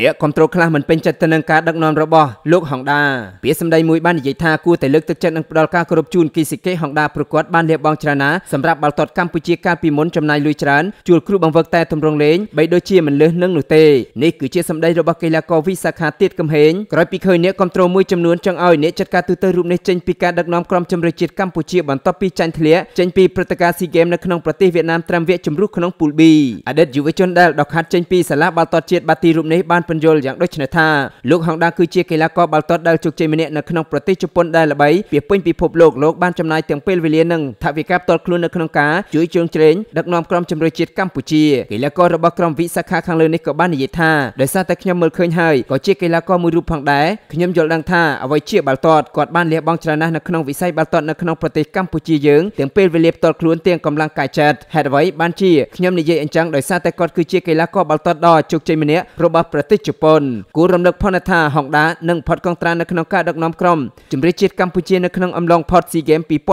អ្នកគ្រប់គ្រងខ្លះមិនពេញចិត្តទៅនឹងការដឹកនាំរបស់លោកហុងដាពាក្យសម្ដីមួយបាននិយាយថាគួរតែលើកទឹកចិត្តនិងផ្ដល់ការគោរពជូនគីស៊ីកេហុងដាប្រកួតបានលះបង់ច្រើនណាសម្រាប់បាល់ទាត់កម្ពុជាកាលពីមុនចំណាយលុយច្រើនជួលគ្រូបង្វឹកតែទម្រង់លេងបីដូចជាមិនលើសនឹងនោះទេនេះគឺជាសម្ដីរបស់កីឡាករវិសាខាទៀតកំហេងក្រោយពីឃើញអ្នកគ្រប់គ្រងមួយចំនួនចង់ឲ្យអ្នកចាត់ការទូទៅរូបនេះចេញពីការដឹកនាំក្រុមជម្រើសជាតិកម្ពុជាបន្ទាប់ពីចាញ់ធ្លាក់ចេញពីព្រឹត្តិការណ៍ SEA Games នៅក្នុងប្រទេសវៀតណាមត្រឹមវគ្គជម្រុះក្នុងពូល B អតីតយុវជនដែលដកខាត់ចេញពីសាលាបាល់ទាត់ជាតិបាទីរូបនេះបានពន្យល់យ៉ាងដូចនេះថាលោកហងដាគឺជាកីឡាករបាល់ទាត់ដែលជោគជ័យម្នាក់នៅក្នុងប្រទេសជប៉ុនដែលល្បីពាពេញពិភពលោកលោកបានចំណាយទាំងពេលវេលានិងថវិកាផ្ទាល់ខ្លួននៅក្នុងការជួយជើងជ្រែងដឹកនាំក្រុមជម្រើសជាតិកម្ពុជាកីឡាកររបស់ក្រុមវិសាខាខាងលើនេះក៏បាននិយាយថាដោយសារតែខ្ញុំមើលឃើញហើយក៏ជាកីឡាករមួយរូបផងដែរខ្ញុំយល់ដឹងថាអ្វីជាបាល់ទាត់គាត់បានលះបង់ច្រើនណាស់នៅក្នុងវិស័យបាល់ទាត់នៅក្នុងប្រទេសកម្ពុជាយើងទាំងពេលវេលាផ្ទាល់ខ្លួនទាំងកម្លាំងកាយចិត្តហេតុអ្វីបានជាខ្ញុំនិយាយអញ្ចឹងដោយសារតែគាត់គឺជាកីឡាករបាល់ទាត់ដ៏ជោគជ័យម្នាក់របស់ប្រទេសទេសជប៉ុនគួររំលឹកផងថាហុងដានឹងផុតកងត្រានៅក្នុងការដឹកនាំក្រុមជម្រើសជាតិកម្ពុជានៅក្នុងអំឡុងផុតស៊ីហ្គេម2023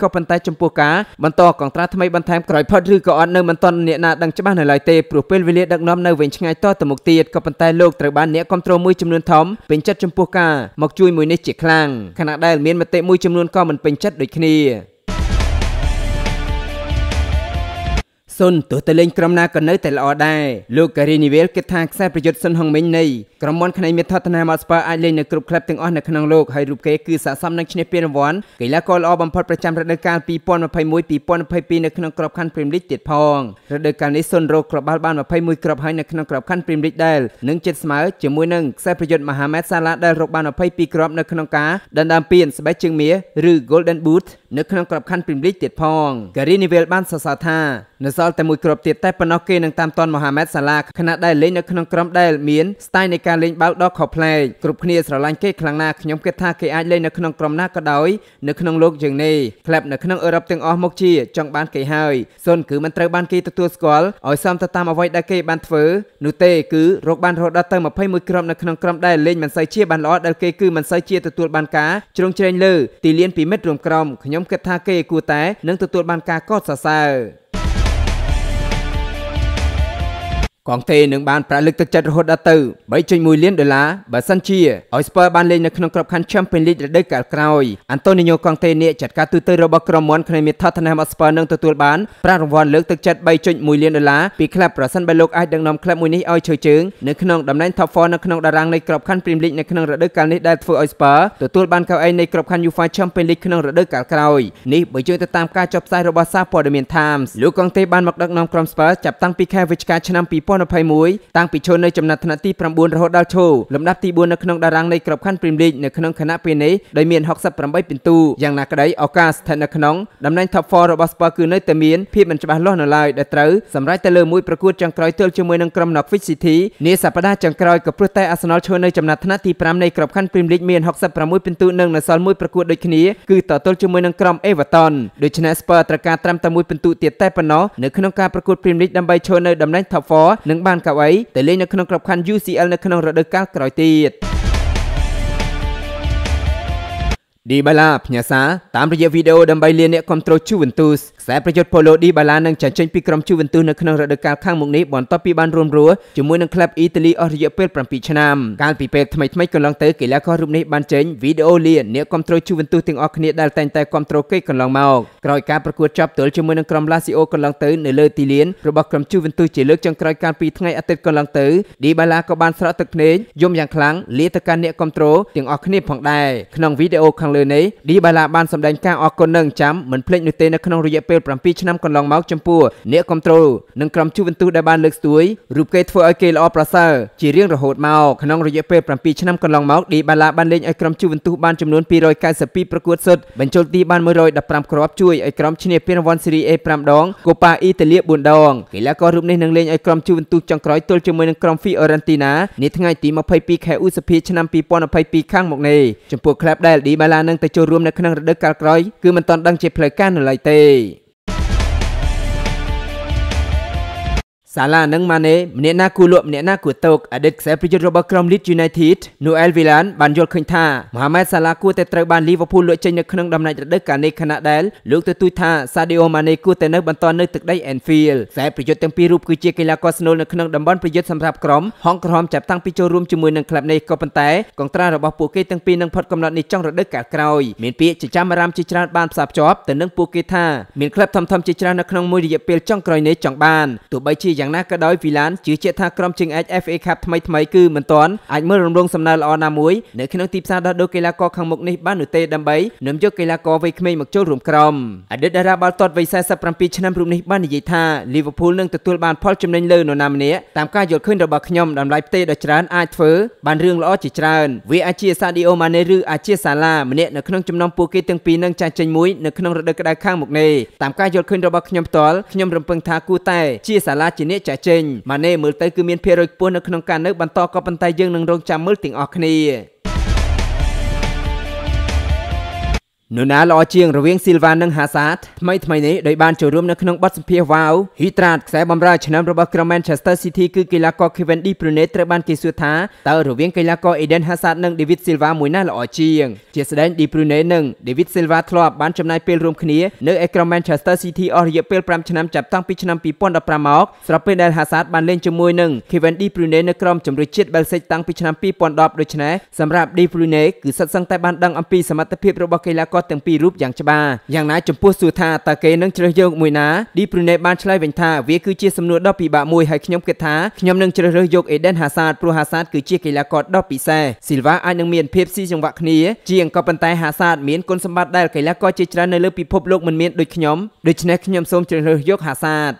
ក៏ប៉ុន្តែចំពោះការបន្តកងត្រាថ្មីបន្ថែមក្រោយផុតឬក៏អត់នៅមិនទាន់អ្នកណាដឹងច្បាស់នៅឡើយទេព្រោះពេលវេលាដឹកនាំនៅវិញឆ្ងាយតទៅមុខទៀតក៏ប៉ុន្តែលោកត្រូវបានអ្នកគ្រប់គ្រងមួយចំនួនធំពេញចិត្តចំពោះការមកជួយមួយនេះជាខ្លាំងខណៈដែលមានមតិមួយចំនួនក៏មិនពេញចិត្តដូចគ្នាសុនទោះតែលេងក្រុមណាក៏នៅតែល្អដែរលោកការីនីវេលគិតថាខ្សែប្រយុទ្ធសុនហុងមីងនៃក្រុមមន់ខ្នៃមេធាធនាម៉ាស្ប៉ាអាចលេងនៅគ្រប់ក្លឹបទាំងអស់នៅក្នុងលោកហើយរូបគេគឺស័ក្តិសមនឹងឈ្នះពានរង្វាន់កីឡាករល្អបំផុតប្រចាំរដូវកាល2021-2022នៅក្នុងក្របខ័ណ្ឌព្រីមលីកទៀតផងរដូវកាលនេះសុនរកគ្រាប់បាល់បាន21គ្រាប់ហើយនៅក្នុងក្របខ័ណ្ឌព្រីមលីកដែលនឹងជិតស្មើជាមួយនឹងខ្សែប្រយុទ្ធម៉ាហាម៉េតសាឡាដែលរកបាន22គ្រាប់នៅក្នុងការដណ្ដើមពានស្បែកជើងមាសឬ Golden Boot នៅក្នុងក្របខ័ណ្ឌព្រីមលីកទៀតផងការីនីវេលបានសរសើរថានៅសល់ល់តែមួយគ្រាប់ទៀតតែប៉ុណ្ណោះគេនឹងតាមទាន់មូហាម៉េតសាឡាខណៈដែលលេងនៅក្នុងក្រុមដែលមានស្ទាយនៃការលេងបាល់ដ៏ខុសប្លែកគ្រប់គ្នាស្រឡាញ់គេខ្លាំងណាស់ខ្ញុំគិតថាគេអាចលេងនៅក្នុងក្រុមណាក៏ដោយនៅក្នុងលោកយើងនេះក្លឹបនៅក្នុងអឺរ៉ុបទាំងអស់មកជាចង់បានគេហើយសុនគឺមិនត្រូវបានគេទទួលស្គាល់ឲ្យសមទៅតាមអ្វីដែលគេបានធ្វើនោះទេគឺរកបានរហូតដល់ទៅ21គ្រាប់នៅក្នុងក្រុមដែលលេងមិនសូវជាបានល្អដែលគេគឺមិនសូវជាទទួលបានការជ្រងជ្រែងលើទីលានពីមិត្តរួមក្រុមខ្ញុំគិតថាគេគួរតែនឹងទទួលបានការកោតសរសើរកងទេនឹងបានប្រាក់លើកទឹកចិត្តរហូតដល់ទៅ3.1លានដុល្លារបើសិនជាឲ្យស្ពឺបានលេងនៅក្នុងក្របខ័ណ្ឌ Champions League រដូវកាលក្រោយអាន់តូនីញ៉ូកងទេនេះចាត់ការទូទៅរបស់ក្រុមមន់ក្នុងមេថាថ្នាក់អស្ពឺនឹងទទួលបានប្រាក់រង្វាន់លើកទឹកចិត្ត3.1លានដុល្លារពីក្លឹបប្រសិនបើលោកអាចដឹកនាំក្លឹបមួយនេះឲ្យឈរជើងនៅក្នុងតំណែង Top 4នៅក្នុងតារាងនៃក្របខ័ណ្ឌ Premier League នៅក្នុងរដូវកាលនេះដែលធ្វើឲ្យស្ពឺទទួលបានកៅអីនៃក្របខ័ណ្ឌ UEFA Champions League ក្នុងរដូវកាលក្រោយនេះបើយោងទៅតាមការចុះផ្សាយរបស់សារព័ត៌មាន Times លោកកងទេបានមកដឹកនាំក្រុមស្ពឺចាប់តាំងពីខែវិច្ឆិកាឆ្នាំ2000 2021តាំងពីឈរនៅចំណាត់ថ្នាក់ទី9រហូតដល់ឈរលំដាប់ទី4នៅក្នុងតារាងនៃក្របខ័ណ្ឌព្រីមលីកនៅក្នុងខណៈពេលនេះដោយមាន68ពិន្ទុយ៉ាងណាក្តីឱកាសស្ថិតនៅក្នុងតំណែង Top 4របស់ Spurs គឺនៅតែមានភាពមិនច្បាស់លាស់នៅឡើយដែលត្រូវសម្រេចទៅលើមួយប្រកួតចុងក្រោយទល់ជាមួយនឹងក្រុម Norwich City នាសប្តាហ៍ចុងក្រោយក៏ព្រោះតែ Arsenal ឈរនៅចំណាត់ថ្នាក់ទី5នៃក្របខ័ណ្ឌព្រីមលីកមាន66ពិន្ទុនិងនៅសល់មួយប្រកួតដូចគ្នាគឺតទល់ជាមួយនឹងក្រុម Everton ដូច្នេះ Spurs ត្រូវការត្រឹមតែមួយពិន្ទុទៀតតែប៉ុណ្ណោះនៅក្នុងការប្រកួតព្រីមលីកដើម្បីឈរនៅតំណែង Top 4និងបានកៅអីទៅលេងនៅក្នុងក្របខ័ណ្ឌ UCL នៅក្នុងរដូវកាលក្រោយទៀត។ឌីបាឡាផ្ញើសារតាមរយៈវីដេអូដើម្បីលាអ្នកគ្រប់គ្រងជូវិនទូសខ្សែប្រយុទ្ធ Paulo Dybala នឹងចាញ់ចេញពីក្រុមជូវិនទូសនៅក្នុងរដូវកាលខាងមុខនេះបន្ទាប់ពីបានរួមរស់ជាមួយនឹងក្លឹបអ៊ីតាលីអស់រយៈពេល7ឆ្នាំកាលពីពេលថ្មីៗកន្លងទៅកីឡាកររូបនេះបានចេញវីដេអូលាអ្នកគ្រប់គ្រងជូវិនទូសទាំងអស់គ្នាដែលតែងតែគ្រប់គ្រងគេកន្លងមកក្រោយការប្រកួតចប់ទល់ជាមួយនឹងក្រុម Lazio កន្លងទៅនៅលើទីលានរបស់ក្រុមជូវិនទូសជាលើកចុងក្រោយកាលពីថ្ងៃអាទិត្យកន្លងទៅ Dybala ក៏បានស្រក់ទឹកភ្នែកយំយ៉ាងខ្លាំងលាទៅកាន់អ្នកគ្រប់គ្រងទាំងអស់គ្នាផងដែរក្នុងវីដេអូខាងលើលើនេះឌីបាឡាបានសម្ដែងការអរគុណនឹងចាំមិនភ្លេចនោះទេនៅក្នុងរយៈពេល7ឆ្នាំកន្លងមកចំពោះអ្នកគ្រប់ត្រូលនិងក្រុមជូវិនទូសដែលបានលើកស្ទួយរូបគេធ្វើឲ្យគេល្អប្រសើរជារៀងរហូតមកក្នុងរយៈពេល7ឆ្នាំកន្លងមកឌីបាឡាបានលេងឲ្យក្រុមជូវិនទូសបានចំនួន292ប្រកួតសុទ្ធបញ្ចូលទីបាន115គ្រាប់ជួយឲ្យក្រុមឈ្នះពានរង្វាន់ Serie A 5ដង Copa Italia 4ដងកីឡាកររូបនេះនឹងលេងឲ្យក្រុមជូវិនទូសចុងក្រោយទល់ជាមួយនឹងក្រុម Fiorentina នាថ្ងៃទី22ខែឧសភាឆ្នាំ2022ខាងមុខនេះចំពោះក្លឹបដែលឌីបាឡានឹងទៅចូលរួមនៅក្នុងរដូវកាលក្រោយគឺមិនទាន់ដឹងជាផ្លូវការនៅឡើយទេសាឡានិងម៉ាណេម្នាក់ណាគូលក់ម្នាក់ណាគូតោកអតីតខ្សែប្រយុទ្ធរបស់ក្រុម Leeds United នូអែលវីឡានបានយល់ឃើញថាមូហាម៉ែតសាឡាគួរតែត្រូវបាន Liverpool លក់ចេញនៅក្នុងដំណាច់រដូវកាលនេះខណៈដែលលោកទទូចថា Sadio Mane គួរតែនៅបន្តនៅទឹកដី Anfield ខ្សែប្រយុទ្ធទាំងពីររូបគឺជាកីឡាករស្នូលនៅក្នុងតំបន់ប្រយុទ្ធសម្រាប់ក្រុមហងក្រហមចាប់តាំងពីចូលរួមជាមួយនឹងក្លឹបនេះក៏ប៉ុន្តែកងត្រារបស់ពួកគេទាំងពីរនឹងផុតកំណត់នេះចុងរដូវកាលក្រោយមានពាក្យចិញ្ចាមអារ៉ាមជាច្រើនបានផ្សារភ្ជាប់ទៅនឹងពួកគេថាមានក្លឹបធំៗជាច្រើននៅក្នុងមួយរយៈពេលចុងក្រោយនេះចង់បានទោះបីជាយ៉ាងយ៉ាងណាក៏ដោយវីឡានជឿជាក់ថាក្រុមជើងឯក FA Cup ថ្មីថ្មីគឺមិនទាន់អាចមើលរំលងសំណើល្អណាមួយនៅក្នុងទីផ្សារដោះដូរកីឡាករខាងមុខនេះបាននោះទេដើម្បីនាំយកកីឡាករវ័យក្មេងមកចូលរួមក្រុមអតីតតារាបាល់ទាត់វ័យ47ឆ្នាំរូបនេះបាននិយាយថា Liverpool នឹងទទួលបានផលចំណេញលើនរណាម្នាក់តាមការយល់ឃើញរបស់ខ្ញុំតម្លៃផ្ទេរដ៏ច្រើនអាចធ្វើបានរឿងល្អជាច្រើនវាអាចជា Sadio Mane ឬអាចជា Salah ម្នាក់នៅក្នុងចំណោមពួកគេទាំងពីរនឹងចាស់ចេញមួយនៅក្នុងរដូវក្តៅខាងមុខនេះតាមការយល់ឃើញរបស់ខ្ញុំផ្ទាល់ខ្ញុំរំពឹងថាគូតែជា Salah ជាអ្នកចាចេញម៉ាណេមើលទៅគឺមានភាពរយពុះនៅក្នុងការនៅបន្តក៏ប៉ុន្តែយើងនឹងរងចាំមើលទាំងអស់គ្នានរណាល្អជាងរវាងស៊ីលវ៉ានិងហាសាតថ្មីថ្មីនេះដោយបានចូលរួមនៅក្នុងបទសម្ភាសន៍វ៉ាវហ៊ីត្រាតខ្សែបម្រើឆ្នាំរបស់ក្រុម Manchester City គឺកីឡាករ Kevin De Bruyne ត្រូវបានគេសួរថាតើរវាងកីឡាករ Eden Hazard និង David Silva មួយណាល្អជាងជាស្ដែង De Bruyne និង David Silva ធ្លាប់បានចំណាយពេលរួមគ្នានៅឯក្រុម Manchester City អស់រយៈពេល5ឆ្នាំចាប់តាំងពីឆ្នាំ2015មកស្របពេលដែល Hazard បានលេងជាមួយនឹង Kevin De Bruyne នៅក្រុមជម្រើសជាតិបែលស៊ិកតាំងពីឆ្នាំ2010ដូច្នេះសម្រាប់ De Bruyne គឺសិតសឹងតែបានដឹងអំពីសមត្ថភាពរបស់កីឡាករគាត់ទាំងពីររូបយ៉ាងច្បាស់យ៉ាងណាចំពោះសួរថាតើគេនឹងជ្រើសយកមួយណាឌីប្រូណេបានឆ្លើយវិញថាវាគឺជាសំណួរដ៏ពិបាកមួយហើយខ្ញុំគិតថាខ្ញុំនឹងជ្រើសរើសយកអេដិនហាសាតព្រោះហាសាតគឺជាកីឡាករដ៏ពិសេសស៊ីលវ៉ាអាចនឹងមានភាពស៊ីចង្វាក់គ្នាជាងក៏ប៉ុន្តែហាសាតមានគុណសម្បត្តិដែលកីឡាករជាច្រើននៅលើពិភពលោកមិនមានដូចខ្ញុំដូច្នេះខ្ញុំសូមជ្រើសរើសយកហាសាត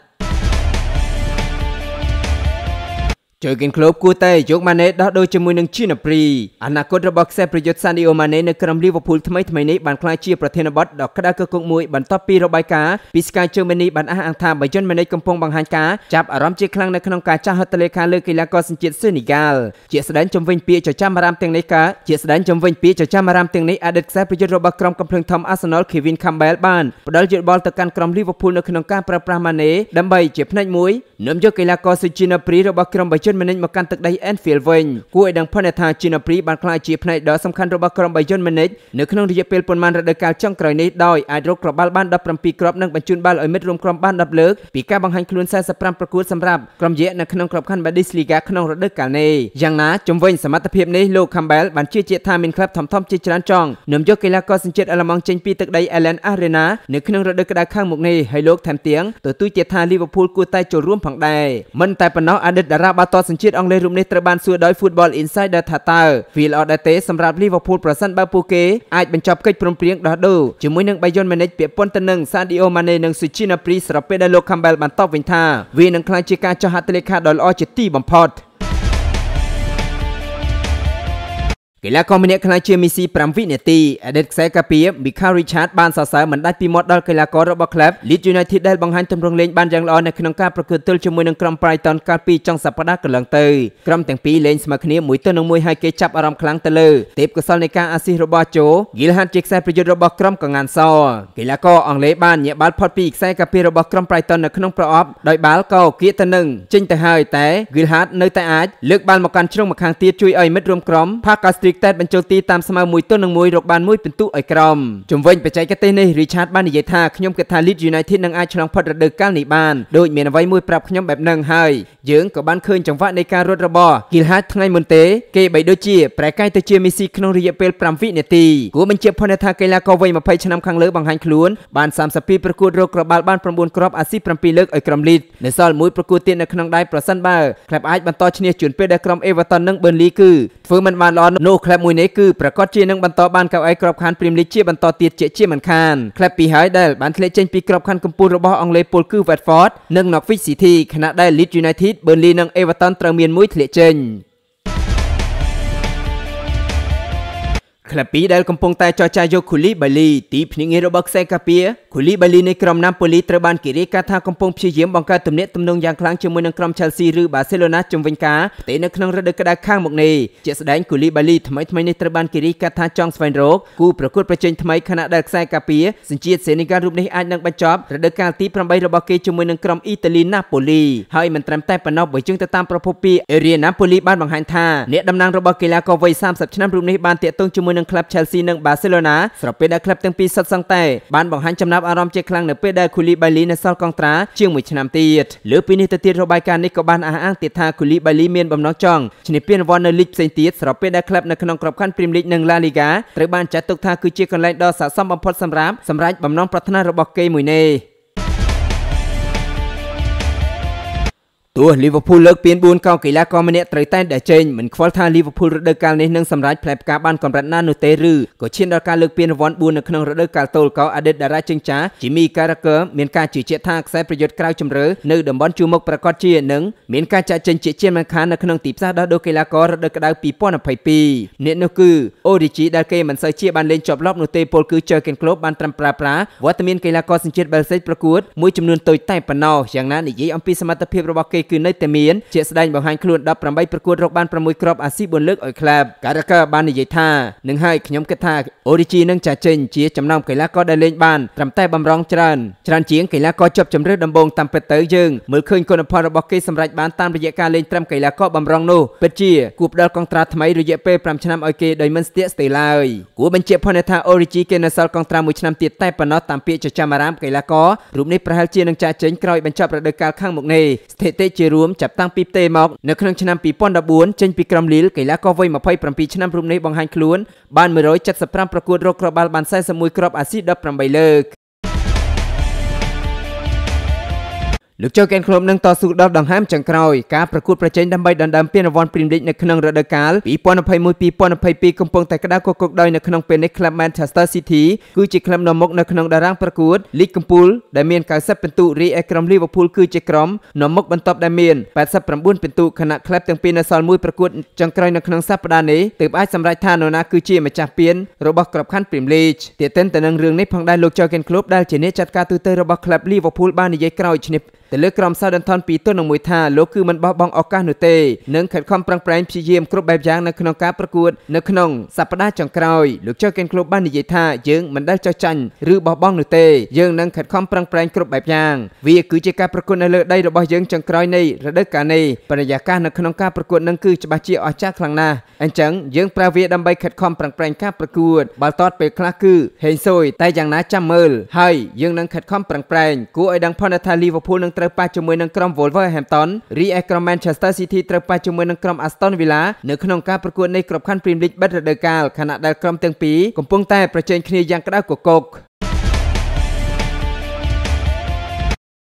Jurgen Klopp គួរតែយកម៉ាណេដោះដូរជាមួយនឹងជីណាព្រីអនាគតរបស់ខ្សែប្រយុទ្ធសានីអូម៉ាណេនៅក្រុមលីវភូលថ្មីថ្មីនេះបានក្លាយជាប្រធានបទដ៏ក្តៅគគុកមួយបន្ទាប់ពីរបាយការណ៍ពី Sky Germany បានអះអាងថាបាយិនម៉ាណេកំពុងបង្ហាញការចាប់អារម្មណ៍ជាខ្លាំងនៅក្នុងការចាស់ហត្ថលេខាលើកីឡាករសញ្ជាតិសេនីហ្គាល់ជាស្ដែងជំវិញពាក្យចចាមអារម្មណ៍ទាំងនេះកាជាស្ដែងជំវិញពាក្យចចាមអារម្មណ៍ទាំងនេះអតីតខ្សែប្រយុទ្ធរបស់ក្រុមកំភ្លើងធំ Arsenal Kevin Campbell បានផ្ដល់យោបល់ទៅកាន់ក្រុមលីវភូលនៅក្នុងការប្រើប្រាស់ម៉ាណេដើម្បីជាផ្នែកមួយនាំយកកីឡាករសេជីណាព្រីរបស់ក្រុមបាយិនជនមីនិចមកកាន់ទឹកដី Enfield វិញគួរឲ្យដឹងផងថាជីណាព្រីបានក្លាយជាផ្នែកដ៏សំខាន់របស់ក្រុមបាយយនមីនិចនៅក្នុងរយៈពេលប៉ុន្មានរដូវកាលចុងក្រោយនេះដោយអាចរកគ្រាប់បាល់បាន17គ្រាប់និងបញ្ជូនបាល់ឲ្យមិត្តរួមក្រុមបាន10លើកពីការបង្ហាញខ្លួន45ប្រកួតសម្រាប់ក្រុមយៈនៅក្នុងក្របខ័ណ្ឌ Bundesliga ក្នុងរដូវកាលនេះយ៉ាងណាជំវិញសមត្ថភាពនេះលោក Campbell បានជឿជាក់ថាមានក្លឹបធំៗជាច្រើនចង់នាំយកកីឡាករសញ្ជាតិអាល្លឺម៉ង់ចេញពីទឹកដី Allianz Arena នៅក្នុងរដូវក្តៅខាងមុខនេះហើយលោកថែមទាំងទទូចទៀតថា Liverpool គួរតែចូលរួមផងដែរមិនតែប៉ុណ្ណោះអតីតតារាបាល់ករសញ្ជាតិអង់គ្លេសរូបនេះត្រូវបានសួរដោយ Football Insider ថាតើវាល្អដែរទេសម្រាប់ Liverpool ប្រសិនបើពួកគេអាចបញ្ចប់កិច្ចព្រមព្រៀងដោះដូរជាមួយនឹង Bayern Munich ពាក់ព័ន្ធទៅនឹង Sadio Mane និង Sujina Pri ស្របពេលដែលលោក Campbell បានតបវិញថាវានឹងក្លាយជាការចោះហត្ថលេខាដ៏ល្អជាទីបំផុត។កីឡាករម្នាក់ខ្លាចជាមីស៊ី5វិនាទីអតីតខ្សែការពារ Mika Richard បានសរសើរមិនដាច់ពីមាត់ដល់កីឡាកររបស់ក្លឹប Leeds United ដែលបង្ហាញទម្រង់លេងបានយ៉ាងល្អនៅក្នុងការប្រកួតទល់ជាមួយនឹងក្រុម Brighton កាលពីចុងសប្តាហ៍កន្លងទៅក្រុមទាំងពីរលេងស្មើគ្នា1ទៅ1ហើយគេចាប់អារម្មណ៍ខ្លាំងទៅលើទេពកោសលនៃការអាស៊ីសរបស់ Joe Gilhan ជាខ្សែប្រយុទ្ធរបស់ក្រុមកងានសកីឡាករអង់គ្លេសបានញាក់បាល់ផុតពីខ្សែការពាររបស់ក្រុម Brighton នៅក្នុងប្រអប់ដោយបាល់ក៏គៀកទៅនឹងចេញទៅហើយតែ Gilhan នៅតែអាចលើកបាល់មកកាន់ជ្រុងម្ខាងទៀតជួយឲ្យមិត្តរួមក្រុម Park គ្រីកតេតបញ្ចូលទីតាមស្មើមួយទល់នឹងមួយរកបានមួយពិន្ទុឲ្យក្រុមជំវិញបច្ចេកទេសនេះរីឆាតបាននិយាយថាខ្ញុំគិតថា Leeds United នឹងអាចឆ្លងផុតរដូវកាលនេះបានដូចមានអ្វីមួយប្រាប់ខ្ញុំបែបហ្នឹងហើយយើងក៏បានឃើញចង្វាក់នៃការរត់របស់ Gilhart ថ្ងៃមុនទេគេបីដូចជាប្រែកាយទៅជា Messi ក្នុងរយៈពេល5វិនាទីគួរបញ្ជាក់ផុនថាកីឡាករវ័យ20ឆ្នាំខាងលើបង្ហាញខ្លួនបាន32ប្រកួតរកក្របាល់បាន9គ្រាប់អាស៊ី7លើកឲ្យក្រុម Leeds នៅសល់មួយប្រកួតទៀតនៅក្នុងដៃប្រសិនបើក្លឹបអាចបន្តឈ្នះជួនពេលដែលក្រុម Everton និង Burnley គឺធ្វើមិនបានល្អនោះក្លែបមួយនេះគឺប្រកាសជានឹងបន្តបានកៅអីក្របខ័ណ្ឌព្រីមលីកជាបន្តទៀតជាជាមិនខានក្លែបពីរហើយដែលបានធ្លាក់ចេញពីក្របខ័ណ្ឌកំពូលរបស់អង់គ្លេសពលគឺ Watford និង Norwich City ខណៈដែល Leeds United, Burnley និង Everton ត្រូវមានមួយធ្លាក់ចេញក្លាពីដែលកំពុងតែចរចាយកគូលីបាលីទីភ្នាក់ងាររបស់ខ្សែកាពីគូលីបាលីនៃក្រុមណាប៉ូលីត្រូវបានគេរាយការណ៍ថាកំពុងព្យាយាមបង្កើតទំនាក់ទំនងយ៉ាងខ្លាំងជាមួយនឹងក្រុម Chelsea ឬ Barcelona ជំវិញការផ្ទេរនៅក្នុងរដូវក្តៅខាងមុខនេះជាក់ស្ដែងគូលីបាលីថ្មីថ្មីនេះត្រូវបានគេរាយការណ៍ថាចង់ស្វែងរកគូប្រកួតប្រជែងថ្មីខណៈដែលខ្សែកាពីសញ្ជាតិសេនីការូបនេះអាចនឹងបញ្ចប់រដូវកាលទី8របស់គេជាមួយនឹងក្រុមអ៊ីតាលីណាប៉ូលីហើយមិនត្រឹមតែប៉ុណ្ណោះបើយើងទៅតាមប្រភពពី Area Napoli បានបង្ហាញថាអ្នកតំណាងរបស់កីឡាករវ័យ30ឆ្នាំរូបនេះបានតាក់ទងជាមួយនឹងក្លឹប Chelsea និង Barcelona ស្របពេលដែលក្លឹបទាំងពីរសុទ្ធសឹងតែបានបង្ហាញចំណាប់អារម្មណ៍ជាខ្លាំងនៅពេលដែល Koulibaly នៅសល់កងត្រាជាង1ឆ្នាំទៀតលើពីនេះទៅទៀតរបាយការណ៍នេះក៏បានអះអាងទៀតថា Koulibaly មានបំណងចង់ឈ្នះពានរង្វាន់នៅលីកផ្សេងទៀតស្របពេលដែលក្លឹបនៅក្នុងក្របខ័ណ្ឌ Premier League និង La Liga ត្រូវបានចាត់ទុកថាគឺជាកន្លែងដ៏ស័ក្តិសមបំផុតសម្រាប់សម្រេចបំណងប្រាថ្នារបស់គេមួយនេះទោះលីវើពូលលើកពាន4កោកីឡាករម្នាក់ត្រូវតែដែលចេញមិនខ្វល់ថាលីវើពូលរដូវកាលនេះនឹងសម្រេចផ្លែផ្កាបានកម្រិតណានោះទេឬក៏ឈានដល់ការលើកពានរង្វាន់4នៅក្នុងរដូវកាលទោលកោអតីតតារាចិញ្ចាជីមីការ៉ាកឺមានការជឿជាក់ថាខ្សែប្រយុទ្ធក្រៅជម្រើ នៅតំបន់ជួរមុខប្រកាសជានឹងមានការចាក់ចេញជាជាមិនខាននៅក្នុងទីផ្សារដោះដូរកីឡាកររដូវក្តៅ2022អ្នកនោះគឺអូរីជីដែលគេមិនសូវជាបានលេងជាប់លប់នោះទេពលគឺ Jurgen Klopp បានត្រាំប្រាប្រាវត្តមានកីឡាករសញ្ជាតិបែលស៊ិកប្រកួតមួយចំនួនតូចតែប៉ុណ្ណោះយ៉ាងណានិយាយអំពីសមត្ថភាពរបស់គេគឺនៅតែមានជាស្ដែងបង្ហាញខ្លួន18ប្រកួតរកបាន6គ្រាប់អាស៊ី4លើកឲ្យក្លាបការ៉ាកាបាននិយាយថានឹងឲ្យខ្ញុំគិតថា Origi នឹងចាចេញជាចំណោមកីឡាករដែលលេងបានត្រឹមតែបំរុងច្រើនច្រើនជាងកីឡាករជាប់ជំរឿដំបងតាមពិតទៅយើងមើលឃើញគុណផលរបស់គេសម្រាប់បានតាមរយៈការលេងត្រឹមកីឡាករបំរុងនោះពិតជាគួរផ្ដល់កងត្រាថ្មីរយៈពេល5ឆ្នាំឲ្យគេដោយមិនស្ទាក់ស្ទើរឡើយគួរបញ្ជាក់ផងថា Origi គេនៅសល់កងត្រាមួយឆ្នាំទៀតតែប៉ុណ្ណោះតាមពាក្យចចាមអារាមកីឡាកររូបនេះប្រហែលជានឹងចាចេញក្រោយបញ្ចប់រដូវកាលខាងមុខនេះស្ថិតិជារួមចាប់តាំងពីផ្ទេរមកនៅក្នុងឆ្នាំ2014ចេញពីក្រុមលីលកីឡាករវ័យ27ឆ្នាំរូបនេះបង្ហាញខ្លួនបាន175ប្រកួតរកគ្រាប់បាល់បាន41គ្រាប់អាស៊ី18លើក។លោកជូកែនក្រុមនឹងតស៊ូដល់ដង្ហើមចុងក្រោយការប្រកួតប្រជែងដើម្បីដណ្ដើមពានរង្វាន់ព្រីមលីកនៅក្នុងរដូវកាល2021-2022កំពុងតែក្តៅគគុកដោយនៅក្នុងពេលនេះក្លឹប Manchester City គឺជាក្លឹបនាំមុខនៅក្នុងតារាងប្រកួតលីកកំពូលដែលមាន90ពិន្ទុរីឯក្រុម Liverpool គឺជាក្រុមនាំមុខបន្ទាប់ដែលមាន89ពិន្ទុខណៈក្លឹបទាំងពីរនៅសល់មួយប្រកួតចុងក្រោយនៅក្នុងសប្តាហ៍នេះទើបអាចសម្រេចថានរណាគឺជាម្ចាស់ពានរបស់ក្របខ័ណ្ឌព្រីមលីកទៀតទិនទៅនឹងរឿងនេះផងដែរលោក Jurgen Klopp ដែលជាអ្នកចាត់ការទូតរបស់ក្លឹប Liverpool បាននិយាយក្រោយឈ្នះទៅលើក្រុមសិស្សដន្ថនពីទុននឹងមួយថាលោកគឺមិនបោះបង់ឱកាសនោះទេនិងខិតខំប្រឹងប្រែងព្យាយាមគ្រប់បែបយ៉ាងនៅក្នុងការប្រកួត នៅក្នុងសប្តាហ៍ចុងក្រោយលោកចៅកេនក្លូបបាននិយាយថាយើងមិនដែលចោះចាញ់ឬបោះបង់នោះទេយើងនឹងខិតខំប្រឹងប្រែងគ្រប់បែបយ៉ាងវាគឺជាការប្រកួតនៅលើដីរបស់យើងចុងក្រោយនៃរដូវកាលនេះបរិយាកាសនៅក្នុងការប្រកួតនឹងគឺច្បាស់ជាអស្ចារ្យខ្លាំងណាស់អញ្ចឹងយើងប្រើវាដើម្បីខិតខំប្រឹងប្រែងការប្រកួតបាល់ទាត់ពេលខ្លះគឺហេងស៊ុយតែយ៉ាងណាចាំមើលហើយយើងនឹងខិតខំប្រឹងប្រែងគួរឲ្យដឹងផងថាលីវើពូលនឹងត្រូវប៉ះជាមួយនឹងក្រុម Wolverhampton រីឯក្រុម Manchester City ត្រូវប៉ះជាមួយនឹងក្រុម Aston Villa នៅក្នុងការប្រកួតនៃក្របខ័ណ្ឌ Premier League បិទរដូវកាលខណៈដែលក្រុមទាំងពីរកំពុងតែប្រជែងគ្នាយ៉ាងក្តៅគគុក